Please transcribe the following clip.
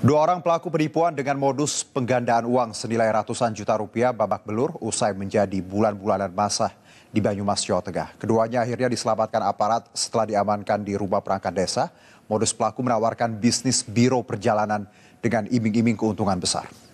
Dua orang pelaku penipuan dengan modus penggandaan uang senilai ratusan juta rupiah babak belur usai menjadi bulan-bulanan masa di Banyumas, Jawa Tengah. Keduanya akhirnya diselamatkan aparat setelah diamankan di rumah perangkat desa. Modus pelaku menawarkan bisnis biro perjalanan dengan iming-iming keuntungan besar.